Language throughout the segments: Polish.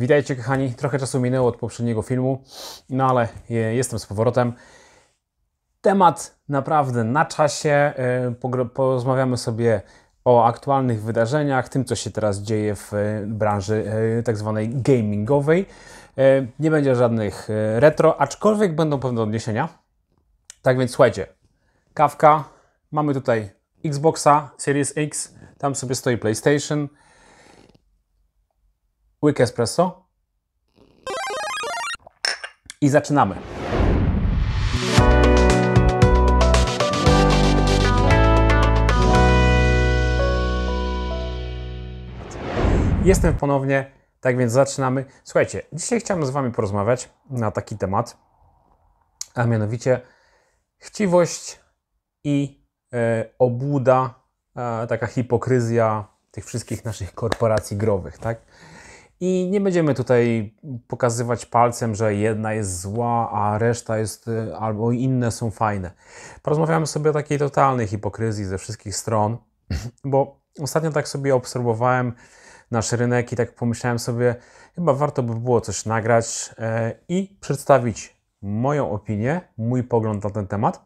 Witajcie kochani, trochę czasu minęło od poprzedniego filmu, no ale jestem z powrotem. Temat naprawdę na czasie, e, porozmawiamy sobie o aktualnych wydarzeniach, tym co się teraz dzieje w e, branży e, tak zwanej gamingowej. Nie będzie żadnych retro, aczkolwiek będą pewne odniesienia. Tak więc słuchajcie, kawka, mamy tutaj Xboxa Series X, tam sobie stoi PlayStation, łyk espresso i zaczynamy. Jestem ponownie, tak więc zaczynamy. Słuchajcie, dzisiaj chciałem z Wami porozmawiać na taki temat, a mianowicie chciwość i e, obłuda, e, taka hipokryzja tych wszystkich naszych korporacji growych, tak? I nie będziemy tutaj pokazywać palcem, że jedna jest zła, a reszta jest y, albo inne są fajne. Porozmawiamy sobie o takiej totalnej hipokryzji ze wszystkich stron, bo ostatnio tak sobie obserwowałem nasz rynek i tak pomyślałem sobie, chyba warto by było coś nagrać e, i przedstawić moją opinię, mój pogląd na ten temat.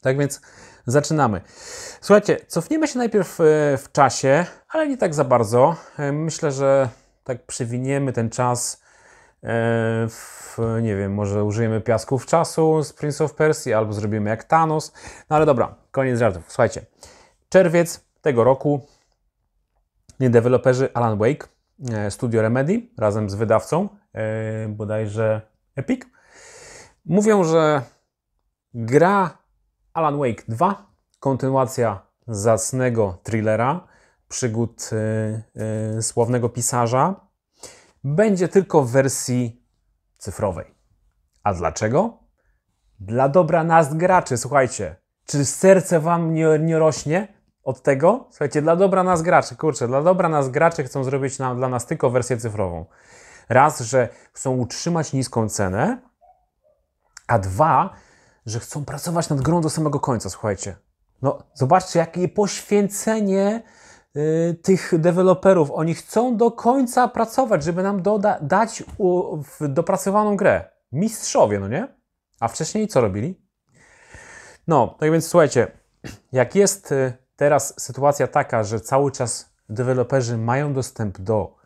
Tak więc zaczynamy. Słuchajcie, cofniemy się najpierw e, w czasie, ale nie tak za bardzo. E, myślę, że tak przewiniemy ten czas e, w, nie wiem, może użyjemy piasków czasu z Prince of Persia albo zrobimy jak Thanos. No ale dobra, koniec żartów. Słuchajcie, czerwiec tego roku deweloperzy Alan Wake, e, studio Remedy razem z wydawcą, e, bodajże Epic, mówią, że gra Alan Wake 2, kontynuacja zacnego thrillera, przygód y, y, słownego pisarza będzie tylko w wersji cyfrowej. A dlaczego? Dla dobra nas graczy, słuchajcie. Czy serce wam nie, nie rośnie od tego? Słuchajcie, dla dobra nas graczy, kurczę, dla dobra nas graczy chcą zrobić dla nas tylko wersję cyfrową. Raz, że chcą utrzymać niską cenę, a dwa, że chcą pracować nad grą do samego końca, słuchajcie. No, zobaczcie, jakie poświęcenie Y, tych deweloperów. Oni chcą do końca pracować, żeby nam doda- dać dopracowaną grę. Mistrzowie, no nie? A wcześniej co robili? No, tak więc słuchajcie, jak jest y, teraz sytuacja taka, że cały czas deweloperzy mają dostęp do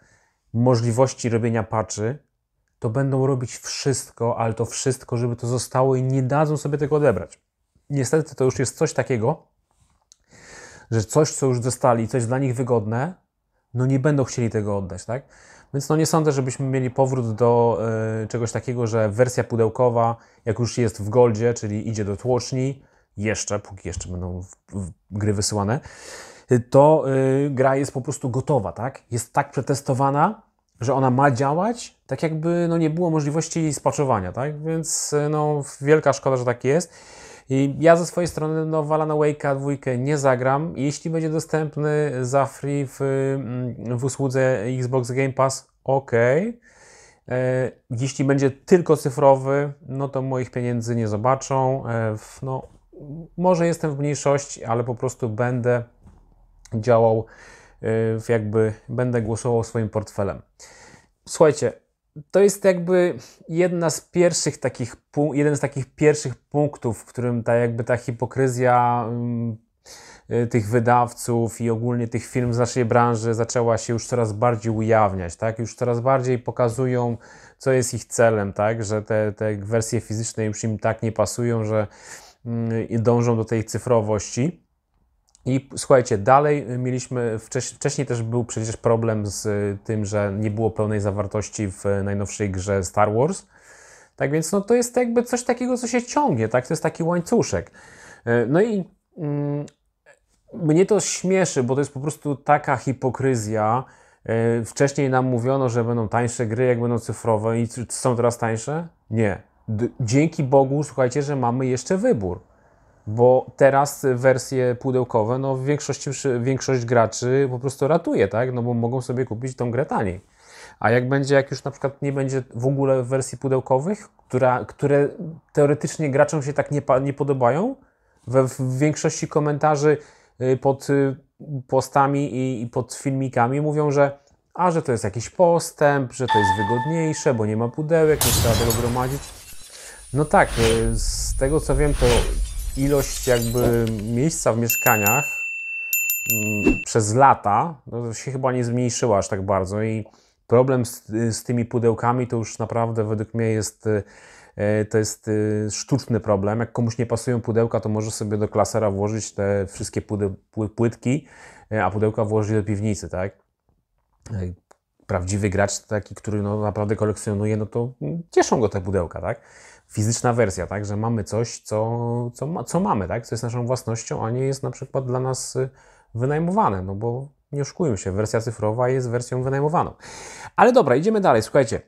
możliwości robienia patchy, to będą robić wszystko, ale to wszystko, żeby to zostało i nie dadzą sobie tego odebrać. Niestety to już jest coś takiego, że coś, co już dostali, coś dla nich wygodne, no nie będą chcieli tego oddać, tak? Więc no nie sądzę, żebyśmy mieli powrót do y, czegoś takiego, że wersja pudełkowa, jak już jest w Goldzie, czyli idzie do tłoczni, jeszcze, póki jeszcze będą w, w gry wysyłane, to y, gra jest po prostu gotowa, tak? Jest tak przetestowana, że ona ma działać, tak jakby no, nie było możliwości jej spaczowania, tak? Więc e, no, wielka szkoda, że tak jest. I ja ze swojej strony no, w Alana Wake'a dwójkę nie zagram. Jeśli będzie dostępny za free w, mm, w usłudze Xbox Game Pass, ok. E, jeśli będzie tylko cyfrowy, no to moich pieniędzy nie zobaczą. E, no, może jestem w mniejszości, ale po prostu będę działał, e, jakby będę głosował swoim portfelem. Słuchajcie, to jest jakby jedna z pierwszych takich, jeden z takich pierwszych punktów, w którym ta jakby ta hipokryzja mm, y, tych wydawców i ogólnie tych firm z naszej branży zaczęła się już coraz bardziej ujawniać, tak? Już coraz bardziej pokazują, co jest ich celem, tak? Że te, te wersje fizyczne już im tak nie pasują, że mm, dążą do tej cyfrowości. I słuchajcie, dalej mieliśmy, wcześniej też był przecież problem z tym, że nie było pełnej zawartości w najnowszej grze Star Wars. Tak więc no, to jest jakby coś takiego, co się ciągnie, tak? To jest taki łańcuszek. E, no i mm, mnie to śmieszy, bo to jest po prostu taka hipokryzja. E, wcześniej nam mówiono, że będą tańsze gry, jak będą cyfrowe i są teraz tańsze? Nie. D dzięki Bogu, słuchajcie, że mamy jeszcze wybór bo teraz wersje pudełkowe, no w większości, większość graczy po prostu ratuje, tak, no bo mogą sobie kupić tą grę taniej. A jak będzie, jak już na przykład nie będzie w ogóle wersji pudełkowych, która, które teoretycznie graczom się tak nie, nie podobają, we, w większości komentarzy y, pod y, postami i, i pod filmikami mówią, że a, że to jest jakiś postęp, że to jest wygodniejsze, bo nie ma pudełek, nie trzeba tego gromadzić. No tak, y, z tego co wiem, to ilość jakby miejsca w mieszkaniach mm, przez lata no, się chyba nie zmniejszyła aż tak bardzo i problem z, z, tymi pudełkami to już naprawdę według mnie jest e, to jest e, sztuczny problem. Jak komuś nie pasują pudełka, to może sobie do klasera włożyć te wszystkie płytki, e, a pudełka włożyć do piwnicy, tak? Prawdziwy gracz taki, który no naprawdę kolekcjonuje, no to mm, cieszą go te pudełka, tak? fizyczna wersja, tak? Że mamy coś, co, co, ma, co mamy, tak? Co jest naszą własnością, a nie jest na przykład dla nas y, wynajmowane, no bo nie oszukujmy się, wersja cyfrowa jest wersją wynajmowaną. Ale dobra, idziemy dalej, słuchajcie.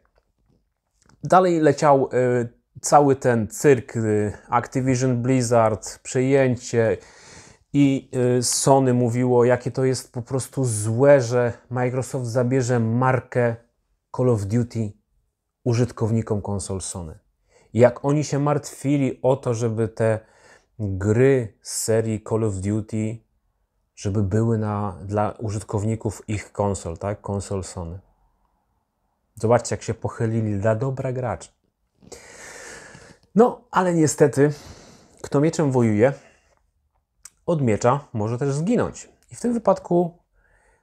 Dalej leciał y, cały ten cyrk y, Activision Blizzard, przejęcie i y, Sony mówiło, jakie to jest po prostu złe, że Microsoft zabierze markę Call of Duty użytkownikom konsol Sony jak oni się martwili o to, żeby te gry z serii Call of Duty, żeby były na, dla użytkowników ich konsol, tak? Konsol Sony. Zobaczcie, jak się pochylili dla dobra graczy. No, ale niestety, kto mieczem wojuje, od miecza może też zginąć. I w tym wypadku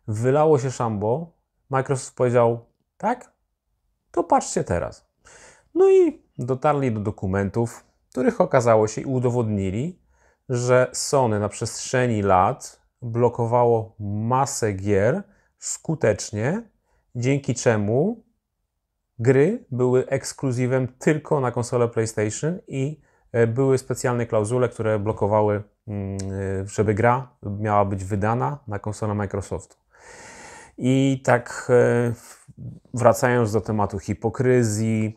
wylało się szambo. Microsoft powiedział, tak, to patrzcie teraz. No i dotarli do dokumentów, których okazało się i udowodnili, że Sony na przestrzeni lat blokowało masę gier skutecznie, dzięki czemu gry były ekskluzywem tylko na konsolę PlayStation i e, były specjalne klauzule, które blokowały, mm, e, żeby gra miała być wydana na konsolę Microsoftu. I tak e, wracając do tematu hipokryzji,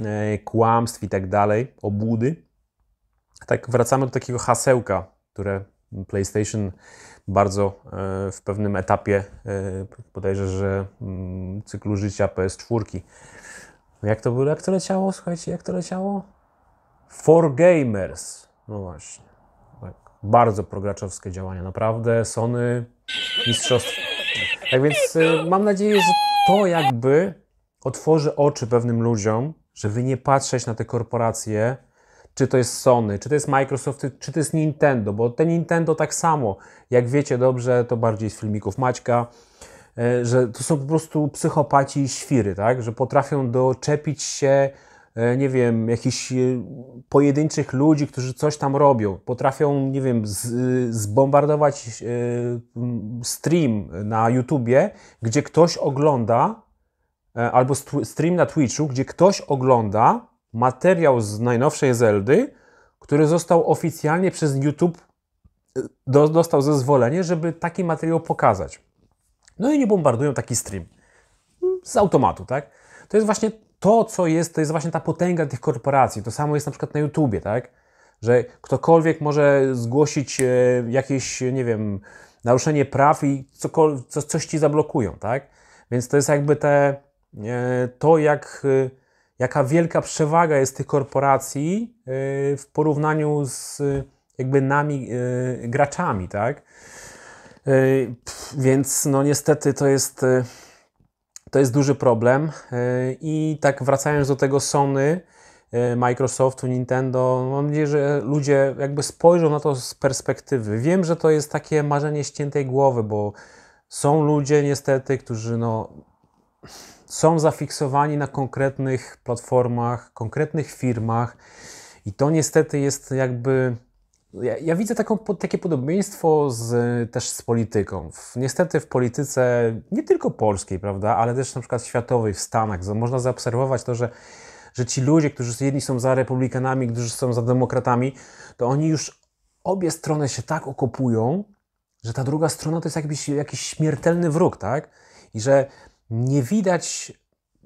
E, kłamstw i tak dalej, obłudy. Tak wracamy do takiego hasełka, które PlayStation bardzo e, w pewnym etapie, podejrzę, e, że mm, cyklu życia PS4. No jak to było, jak to leciało, słuchajcie, jak to leciało? For Gamers. No właśnie. Tak. Bardzo prograczowskie działania, naprawdę. Sony, mistrzostwo. Tak więc mam nadzieję, że to jakby otworzy oczy pewnym ludziom, żeby nie patrzeć na te korporacje, czy to jest Sony, czy to jest Microsoft, czy to jest Nintendo, bo te Nintendo tak samo, jak wiecie dobrze, to bardziej z filmików Maćka, e, że to są po prostu psychopaci i świry, tak? że potrafią doczepić się, e, nie wiem, jakichś e, pojedynczych ludzi, którzy coś tam robią, potrafią, nie wiem, z, zbombardować stream na YouTubie, gdzie ktoś ogląda E, albo stream na Twitchu, gdzie ktoś ogląda materiał z najnowszej Zeldy, który został oficjalnie przez YouTube e, do, dostał zezwolenie, żeby taki materiał pokazać. No i nie bombardują taki stream. Z automatu, tak? To jest właśnie to, co jest, to jest właśnie ta potęga tych korporacji. To samo jest na przykład na YouTubie, tak? Że ktokolwiek może zgłosić e, jakieś, nie wiem, naruszenie praw i coś ci zablokują, tak? Więc to jest jakby te, E, to, jak, e, jaka wielka przewaga jest tych korporacji e, w porównaniu z jakby nami, graczami, tak? Więc no niestety to jest, to jest duży problem. I tak wracając do tego Sony, Microsoftu, Nintendo. No, mam nadzieję, że ludzie jakby spojrzą na to z perspektywy. Wiem, że to jest takie marzenie ściętej głowy, bo są ludzie niestety, którzy no są zafiksowani na konkretnych platformach, konkretnych firmach i to niestety jest jakby. Ja, ja widzę taką, takie podobieństwo z, też z polityką. niestety w polityce nie tylko polskiej, prawda, ale też na przykład światowej, w Stanach, można zaobserwować to, że że ci ludzie, którzy jedni są za republikanami, którzy są za demokratami, to oni już obie strony się tak okopują, że ta druga strona to jest jakiś, jakiś śmiertelny wróg, tak? I że nie widać,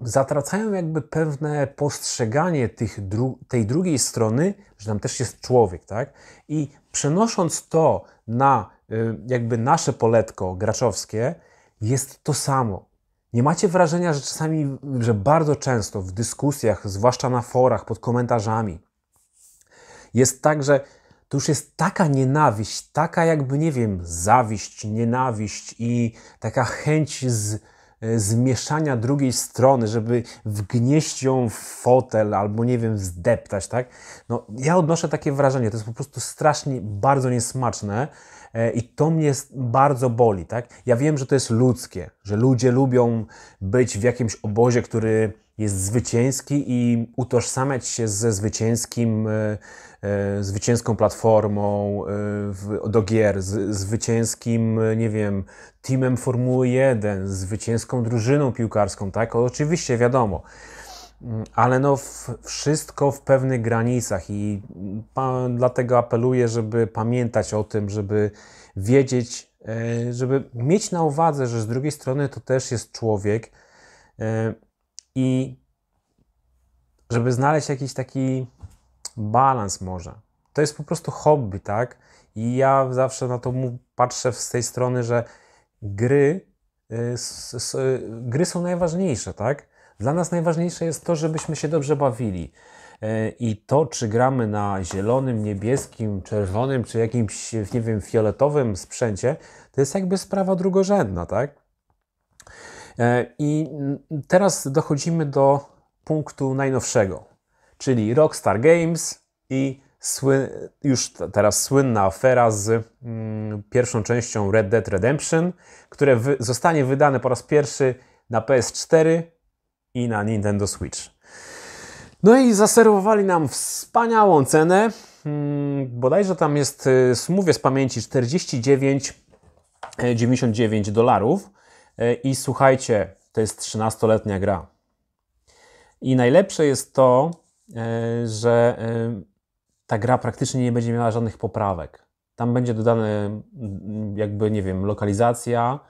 zatracają jakby pewne postrzeganie tych dru tej drugiej strony, że tam też jest człowiek, tak? I przenosząc to na y, jakby nasze poletko graczowskie, jest to samo. Nie macie wrażenia, że czasami, że bardzo często w dyskusjach, zwłaszcza na forach, pod komentarzami, jest tak, że to już jest taka nienawiść, taka jakby, nie wiem, zawiść, nienawiść i taka chęć z, E, zmieszania drugiej strony, żeby wgnieść ją w fotel albo, nie wiem, zdeptać, tak? No, ja odnoszę takie wrażenie, to jest po prostu strasznie, bardzo niesmaczne e, i to mnie bardzo boli, tak? Ja wiem, że to jest ludzkie, że ludzie lubią być w jakimś obozie, który jest zwycięski i utożsamiać się ze zwycięskim, e, e, zwycięską platformą e, do gier, zwycięskim, nie wiem, teamem Formuły 1, zwycięską drużyną piłkarską, tak? Oczywiście, wiadomo mm, ale no wszystko w pewnych granicach i dlatego apeluję, żeby pamiętać o tym, żeby wiedzieć, żeby mieć na uwadze, że z drugiej strony to też jest człowiek i żeby znaleźć jakiś taki balans może. To jest po prostu hobby, tak? I ja zawsze na to patrzę z tej strony, że gry, y, y, gry są najważniejsze, tak? Dla nas najważniejsze jest to, żebyśmy się dobrze bawili. Y, I to, czy gramy na zielonym, niebieskim, czerwonym, czy jakimś, nie wiem, fioletowym sprzęcie, to jest jakby sprawa drugorzędna, tak? E, I teraz dochodzimy do punktu najnowszego, czyli Rockstar Games i już teraz słynna afera z mm, pierwszą częścią Red Dead Redemption, które wy zostanie wydane po raz pierwszy na PS4 i na Nintendo Switch. No i zaserwowali nam wspaniałą cenę. Hmm, bodajże tam jest, y, mówię z pamięci, 49,99 e, dolarów. E, I słuchajcie, to jest 13-letnia gra. I najlepsze jest to, e, że e, ta gra praktycznie nie będzie miała żadnych poprawek. Tam będzie dodane, jakby, nie wiem, lokalizacja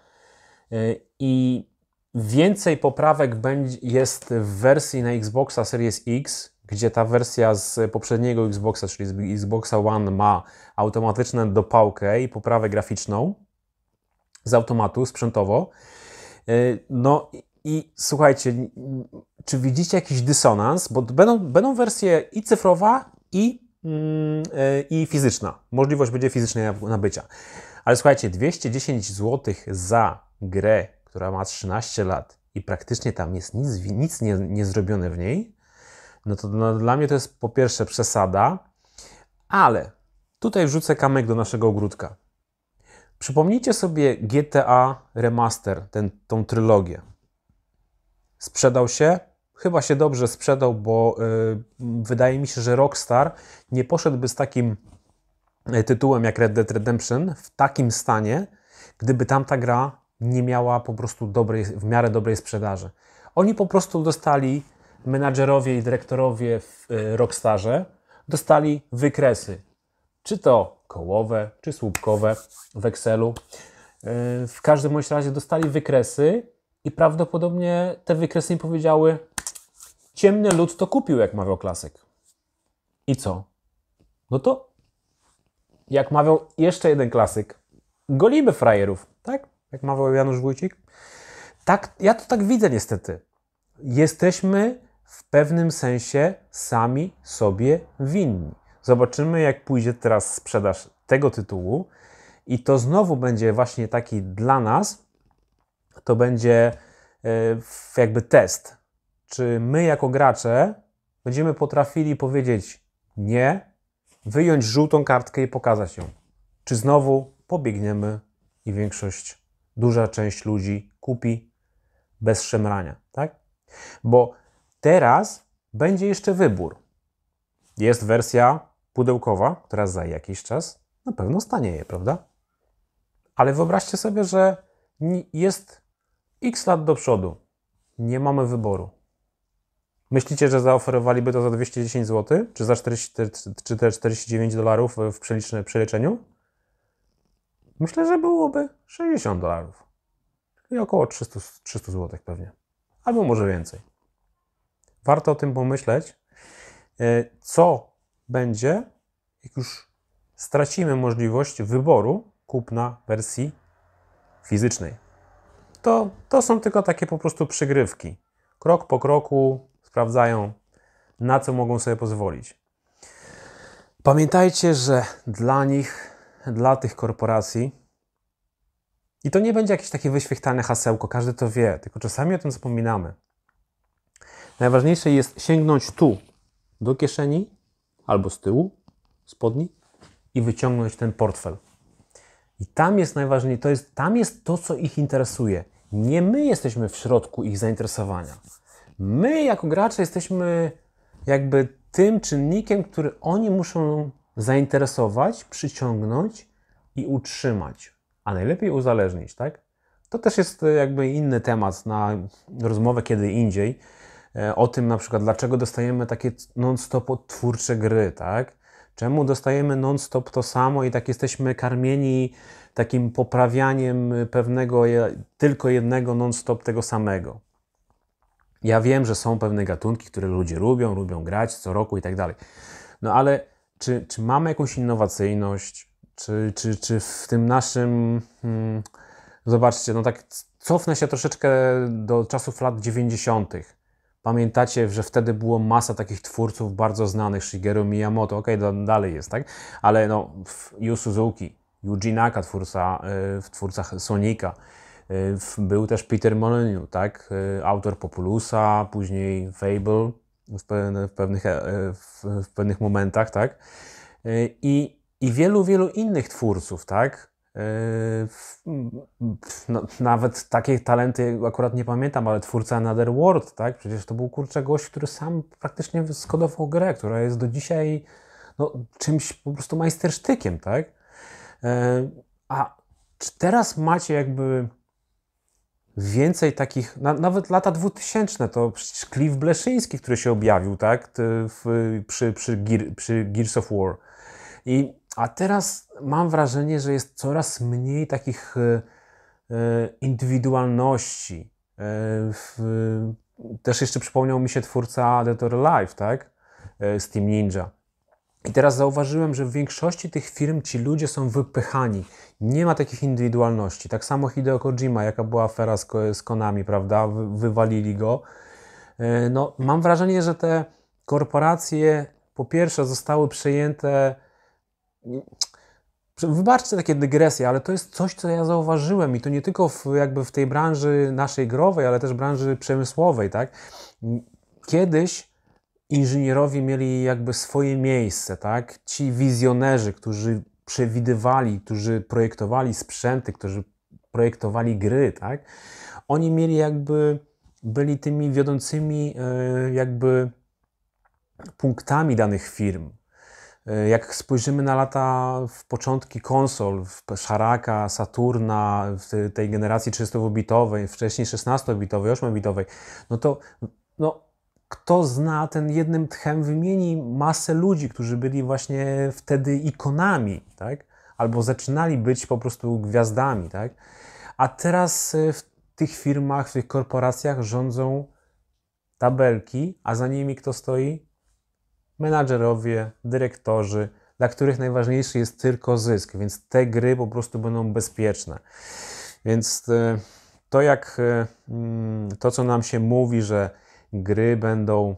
i więcej poprawek jest w wersji na Xboxa Series X, gdzie ta wersja z poprzedniego Xboxa, czyli z Xboxa One, ma automatyczną dopałkę i poprawę graficzną z automatu sprzętowo E, no i słuchajcie, czy widzicie jakiś dysonans? Bo będą, będą wersje i cyfrowa, i, mm, e, i fizyczna. Możliwość będzie fizycznej nabycia. Ale słuchajcie, 210 zł za grę, która ma 13 lat i praktycznie tam jest nic, nic nie, nie zrobione w niej, no to no, dla mnie to jest po pierwsze przesada, ale tutaj wrzucę kamek do naszego ogródka. Przypomnijcie sobie GTA Remaster, ten, tą trylogię. Sprzedał się? Chyba się dobrze sprzedał, bo y, wydaje mi się, że Rockstar nie poszedłby z takim y, tytułem jak Red Dead Redemption w takim stanie, gdyby tamta gra nie miała po prostu dobrej, w miarę dobrej sprzedaży. Oni po prostu dostali menadżerowie i dyrektorowie w y, Rockstarze, dostali wykresy czy to kołowe, czy słupkowe w Excelu. E, w każdym bądź razie dostali wykresy i prawdopodobnie te wykresy im powiedziały ciemny lud to kupił, jak mawiał klasyk. I co? No to jak mawiał jeszcze jeden klasyk, golimy frajerów, tak? Jak mawiał Janusz Wójcik. Tak, ja to tak widzę niestety. Jesteśmy w pewnym sensie sami sobie winni. Zobaczymy, jak pójdzie teraz sprzedaż tego tytułu. I to znowu będzie właśnie taki dla nas, to będzie e, jakby test, czy my jako gracze będziemy potrafili powiedzieć nie, wyjąć żółtą kartkę i pokazać ją. Czy znowu pobiegniemy i większość, duża część ludzi kupi bez szemrania, tak? Bo teraz będzie jeszcze wybór. Jest wersja pudełkowa, która za jakiś czas na pewno stanieje, prawda? Ale wyobraźcie sobie, że jest x lat do przodu. Nie mamy wyboru. Myślicie, że zaoferowaliby to za 210 zł, czy za 44, czy te 49 dolarów w przeliczeniu? Myślę, że byłoby 60 dolarów. i około 300, 300 zł pewnie. Albo może więcej. Warto o tym pomyśleć, e, co będzie, jak już stracimy możliwość wyboru kupna wersji fizycznej. To, to są tylko takie po prostu przygrywki. Krok po kroku sprawdzają, na co mogą sobie pozwolić. Pamiętajcie, że dla nich, dla tych korporacji, i to nie będzie jakieś takie wyświechtane hasełko, każdy to wie, tylko czasami o tym zapominamy. Najważniejsze jest sięgnąć tu, do kieszeni, albo z tyłu spodni i wyciągnąć ten portfel. I tam jest najważniejsze, to jest, tam jest to, co ich interesuje. Nie my jesteśmy w środku ich zainteresowania. My, jako gracze, jesteśmy jakby tym czynnikiem, który oni muszą zainteresować, przyciągnąć i utrzymać, a najlepiej uzależnić, tak? To też jest e, jakby inny temat na rozmowę kiedy indziej. E, o tym na przykład, dlaczego dostajemy takie non-stop twórcze gry, tak? Czemu dostajemy non-stop to samo i tak jesteśmy karmieni takim poprawianiem pewnego, tylko jednego non-stop tego samego? Ja wiem, że są pewne gatunki, które ludzie lubią, lubią grać co roku i tak dalej. No ale czy, czy mamy jakąś innowacyjność? Czy, czy, czy w tym naszym. Hmm, zobaczcie, no tak cofnę się troszeczkę do czasów lat 90. Pamiętacie, że wtedy było masa takich twórców bardzo znanych, Shigeru Miyamoto, okej, okay, dalej jest, tak? Ale no, Yu Suzuki, Yuji Naka, twórca, y, w twórcach Sonika, y, był też Peter Molyneux, tak? Y, autor Populusa, później Fable w, pewnych, e, w pewnych momentach, tak? I, I wielu, wielu innych twórców, tak? Yy, no, nawet takie talenty akurat nie pamiętam, ale twórca Another World, tak? Przecież to był kurczę gość, który sam praktycznie skodował grę, która jest do dzisiaj no, czymś po prostu majstersztykiem, tak? Yy, a czy teraz macie jakby więcej takich, na, nawet lata 2000, to przecież Cliff Bleszyński, który się objawił, tak? W, przy, przy, Gear, przy Gears of War i, a teraz mam wrażenie, że jest coraz mniej takich e, e, indywidualności. E, też jeszcze przypomniał mi się twórca Dead Live, tak? Steam Ninja. I teraz zauważyłem, że w większości tych firm ci ludzie są wypychani. Nie ma takich indywidualności. Tak samo Hideo Kojima, jaka była afera z, z Konami, prawda? wywalili go. No, mam wrażenie, że te korporacje po pierwsze zostały przejęte Wybaczcie takie dygresje, ale to jest coś, co ja zauważyłem i to nie tylko w, jakby w tej branży naszej growej, ale też branży przemysłowej, tak? Kiedyś inżynierowie mieli jakby swoje miejsce, tak? Ci wizjonerzy, którzy przewidywali, którzy projektowali sprzęty, którzy projektowali gry, tak? Oni mieli jakby, byli tymi wiodącymi e, jakby punktami danych firm, E, jak spojrzymy na lata w początki konsol, w Szaraka, Saturna, w tej generacji 30-bitowej, wcześniej 16-bitowej, 8-bitowej, no to no, kto zna, ten jednym tchem wymieni masę ludzi, którzy byli właśnie wtedy ikonami, tak? Albo zaczynali być po prostu gwiazdami, tak? A teraz e, w tych firmach, w tych korporacjach rządzą tabelki, a za nimi kto stoi? menadżerowie, dyrektorzy, dla których najważniejszy jest tylko zysk, więc te gry po prostu będą bezpieczne. Więc e, to, jak e, mm, to, co nam się mówi, że gry będą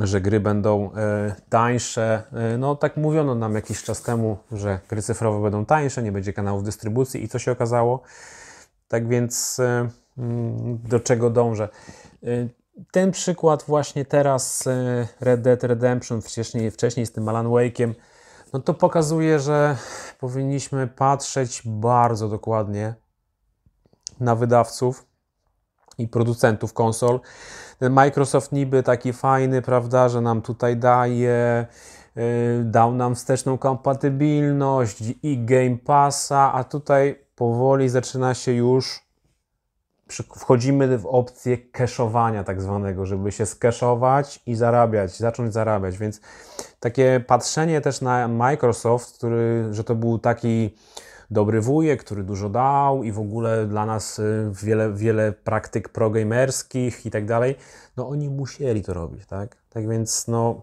że gry będą e, tańsze. No tak mówiono nam jakiś czas temu, że gry cyfrowe będą tańsze, nie będzie kanałów dystrybucji i co się okazało. Tak więc mm, do czego dążę? ten przykład właśnie teraz z e, Red Dead Redemption, wcześniej, wcześniej z tym Alan Wake'iem, no to pokazuje, że powinniśmy patrzeć bardzo dokładnie na wydawców i producentów konsol. Ten Microsoft niby taki fajny, prawda, że nam tutaj daje, yy, dał nam wsteczną kompatybilność i Game Passa, a tutaj powoli zaczyna się już wchodzimy w opcję cashowania tak zwanego, żeby się skeszować i zarabiać, zacząć zarabiać, więc takie patrzenie też na Microsoft, który, że to był taki dobry wujek, który dużo dał i w ogóle dla nas y, wiele, wiele praktyk progamerskich i tak dalej, no oni musieli to robić, tak? Tak więc no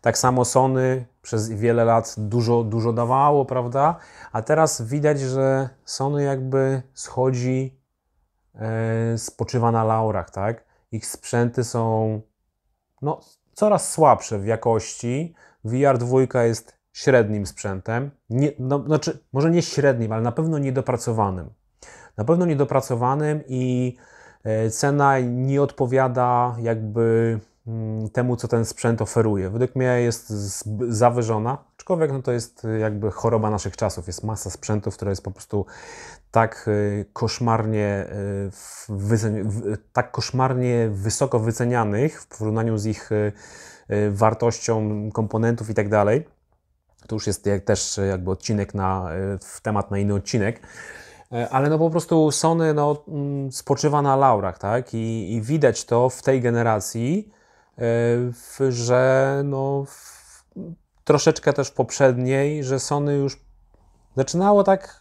tak samo Sony przez wiele lat dużo, dużo dawało, prawda? A teraz widać, że Sony jakby schodzi E, spoczywa na laurach, tak? Ich sprzęty są no, coraz słabsze w jakości. VR 2 jest średnim sprzętem, nie, no, znaczy może nie średnim, ale na pewno niedopracowanym. Na pewno niedopracowanym i e, cena nie odpowiada jakby Mm, temu, co ten sprzęt oferuje. Według mnie jest zawyżona, aczkolwiek no to jest y, jakby choroba naszych czasów. Jest masa sprzętów, która jest po prostu tak y, koszmarnie, y, tak koszmarnie wysoko wycenianych w porównaniu z ich wartością komponentów i tak dalej. To już jest też jakby odcinek na, temat na inny odcinek. E, ale no po prostu Sony no, mm, spoczywa na laurach, tak? I, i widać to w tej generacji, Y, że no, troszeczkę też poprzedniej, że Sony już zaczynało tak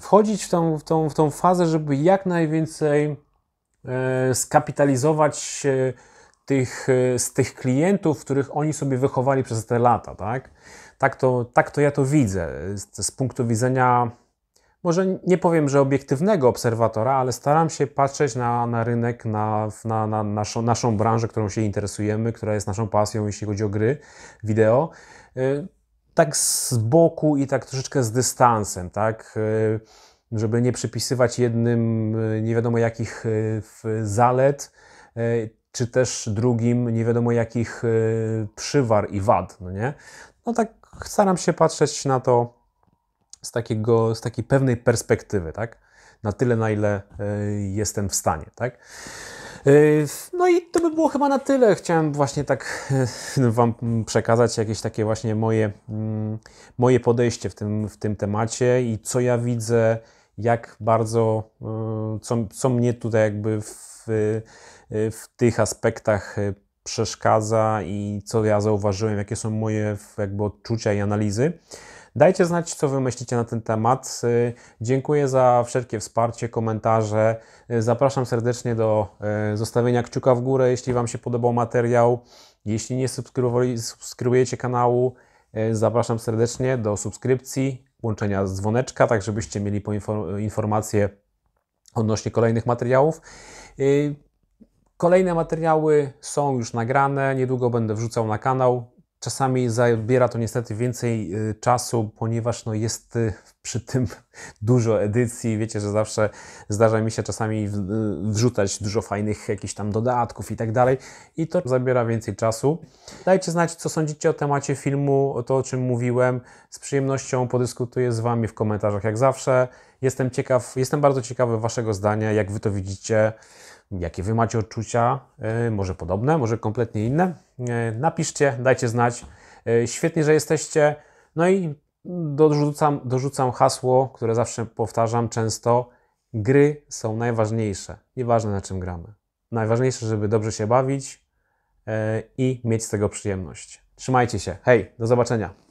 wchodzić w tą, w tą, w tą fazę, żeby jak najwięcej y, skapitalizować tych, y, z tych klientów, których oni sobie wychowali przez te lata, tak? Tak to, tak to ja to widzę z, z punktu widzenia może nie powiem, że obiektywnego obserwatora, ale staram się patrzeć na, na rynek, na, na, na naszą, naszą branżę, którą się interesujemy, która jest naszą pasją, jeśli chodzi o gry, wideo. Y, tak z boku i tak troszeczkę z dystansem, tak? Y, żeby nie przypisywać jednym y, nie wiadomo jakich zalet, czy też drugim nie wiadomo jakich przywar i wad, no nie? No tak staram się patrzeć na to z, takiego, z takiej pewnej perspektywy, tak? Na tyle, na ile e, jestem w stanie, tak? E, no i to by było chyba na tyle. Chciałem właśnie tak e, Wam przekazać jakieś takie właśnie moje, mm, moje podejście w tym, w tym temacie i co ja widzę, jak bardzo, co, co mnie tutaj jakby w, w tych aspektach przeszkadza i co ja zauważyłem, jakie są moje jakby odczucia i analizy. Dajcie znać, co Wy myślicie na ten temat. Y, dziękuję za wszelkie wsparcie, komentarze. Y, zapraszam serdecznie do y, zostawienia kciuka w górę, jeśli Wam się podobał materiał. Jeśli nie subskrybujecie kanału, zapraszam serdecznie do subskrypcji, łączenia z dzwoneczka, tak żebyście mieli informacje odnośnie kolejnych materiałów. Kolejne materiały są już nagrane, niedługo będę wrzucał na kanał. Czasami zabiera to niestety więcej y, czasu, ponieważ no jest y, przy tym dużo edycji. Wiecie, że zawsze zdarza mi się czasami y, wrzucać dużo fajnych jakichś tam dodatków i tak dalej, i to zabiera więcej czasu. Dajcie znać, co sądzicie o temacie filmu, o to, o czym mówiłem. Z przyjemnością podyskutuję z Wami w komentarzach, jak zawsze. Jestem ciekaw, jestem bardzo ciekawy Waszego zdania, jak Wy to widzicie. Jakie Wy macie odczucia? E, może podobne, może kompletnie inne? E, napiszcie, dajcie znać. E, świetnie, że jesteście. No i dorzucam, dorzucam hasło, które zawsze powtarzam często. Gry są najważniejsze. Nieważne na czym gramy. Najważniejsze, żeby dobrze się bawić i mieć z tego przyjemność. Trzymajcie się. Hej, do zobaczenia.